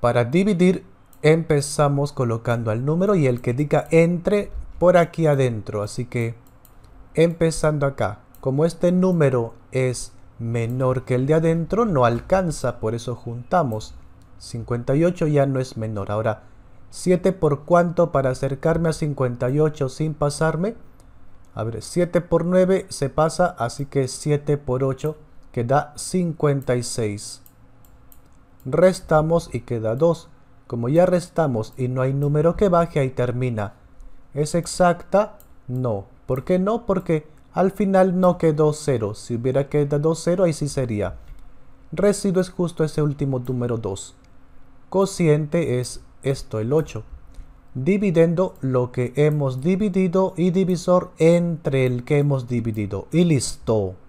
Para dividir empezamos colocando al número y el que diga entre por aquí adentro. Así que empezando acá, como este número es menor que el de adentro, no alcanza, por eso juntamos. 58 ya no es menor. Ahora, 7 por cuánto para acercarme a 58 sin pasarme. A ver, 7 por 9 se pasa, así que 7 por 8 queda da 56 restamos y queda 2. Como ya restamos y no hay número que baje, ahí termina. ¿Es exacta? No. ¿Por qué no? Porque al final no quedó 0. Si hubiera quedado 0, ahí sí sería. Residuo es justo ese último número 2. Cociente es esto, el 8. Dividiendo lo que hemos dividido y divisor entre el que hemos dividido. Y listo.